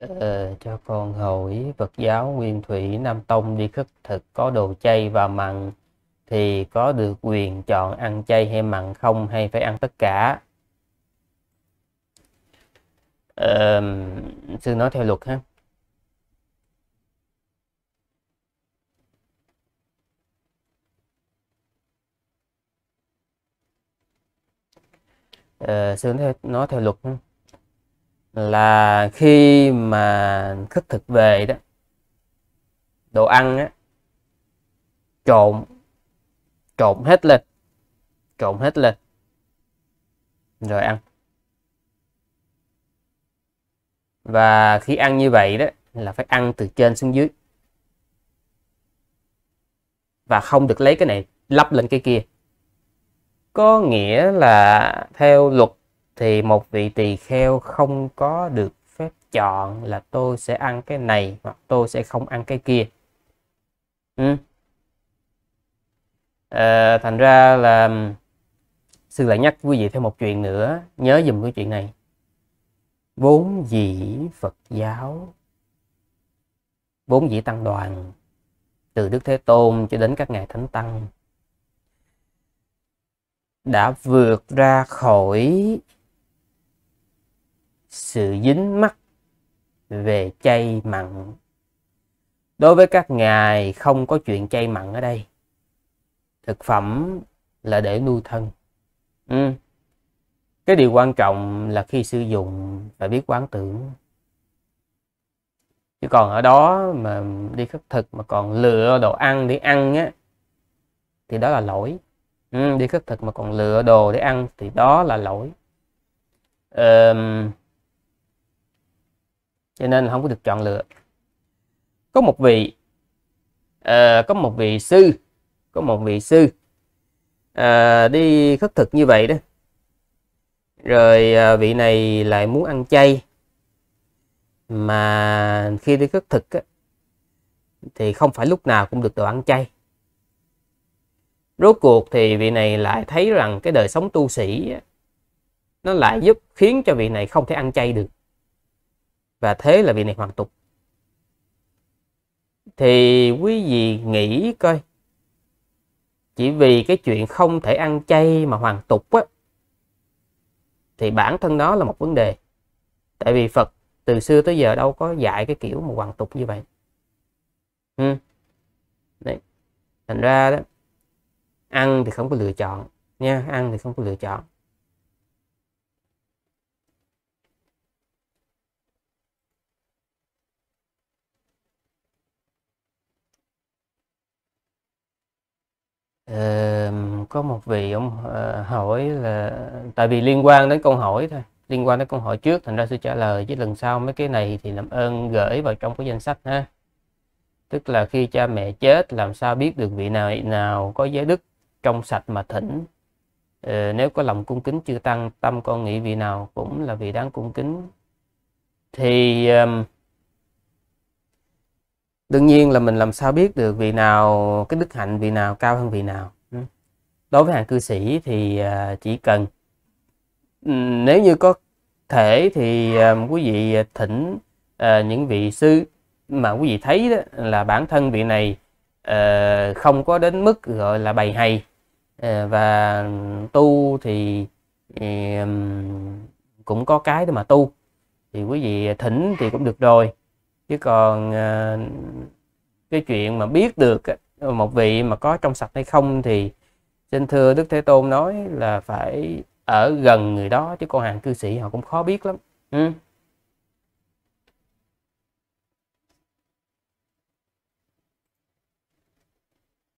Ờ, vâng. cho con hỏi Phật giáo Nguyên Thủy Nam Tông đi khất thực có đồ chay và mặn thì có được quyền chọn ăn chay hay mặn không hay phải ăn tất cả ờ, sư nói theo luật ha ờ, sư nói theo, nói theo luật ha? là khi mà khất thực về đó đồ ăn á trộn trộn hết lên trộn hết lên rồi ăn và khi ăn như vậy đó là phải ăn từ trên xuống dưới và không được lấy cái này lắp lên cái kia có nghĩa là theo luật thì một vị tỳ kheo không có được phép chọn là tôi sẽ ăn cái này hoặc tôi sẽ không ăn cái kia ừ. à, thành ra là sư lại nhắc quý vị thêm một chuyện nữa nhớ dùm cái chuyện này vốn dĩ phật giáo vốn dĩ tăng đoàn từ đức thế tôn cho đến các ngài thánh tăng đã vượt ra khỏi sự dính mắc về chay mặn. Đối với các ngài không có chuyện chay mặn ở đây. Thực phẩm là để nuôi thân. Ừ. Cái điều quan trọng là khi sử dụng phải biết quán tưởng. Chứ còn ở đó mà đi khất thực mà còn lựa đồ ăn để ăn á thì đó là lỗi. Ừ, đi khất thực mà còn lựa đồ để ăn thì đó là lỗi. Um, cho nên không có được chọn lựa có một vị uh, có một vị sư có một vị sư uh, đi khất thực như vậy đó rồi uh, vị này lại muốn ăn chay mà khi đi khất thực á, thì không phải lúc nào cũng được đồ ăn chay rốt cuộc thì vị này lại thấy rằng cái đời sống tu sĩ á, nó lại giúp khiến cho vị này không thể ăn chay được và thế là vị này hoàn tục thì quý vị nghĩ coi chỉ vì cái chuyện không thể ăn chay mà hoàn tục á thì bản thân đó là một vấn đề tại vì phật từ xưa tới giờ đâu có dạy cái kiểu mà hoàn tục như vậy ừ. Đấy. thành ra đó ăn thì không có lựa chọn nha ăn thì không có lựa chọn có một vị ông ờ, hỏi là tại vì liên quan đến câu hỏi thôi liên quan đến câu hỏi trước thành ra sư trả lời chứ lần sau mấy cái này thì làm ơn gửi vào trong cái danh sách ha tức là khi cha mẹ chết làm sao biết được vị nào nào có giới đức trong sạch mà thỉnh ờ, nếu có lòng cung kính chưa tăng tâm con nghĩ vị nào cũng là vị đáng cung kính thì um, đương nhiên là mình làm sao biết được vị nào cái đức hạnh vị nào cao hơn vị nào ừ. đối với hàng cư sĩ thì à, chỉ cần ừ, nếu như có thể thì à, quý vị thỉnh à, những vị sư mà quý vị thấy đó là bản thân vị này không có đến mức gọi là bày hay và tu thì ừ, cũng có cái để mà tu thì quý vị thỉnh thì cũng được rồi chứ còn ờ, cái chuyện mà biết được một vị mà có trong sạch hay không thì xin thưa đức thế tôn nói là phải ở gần người đó chứ con hàng cư sĩ họ cũng khó biết lắm ừ.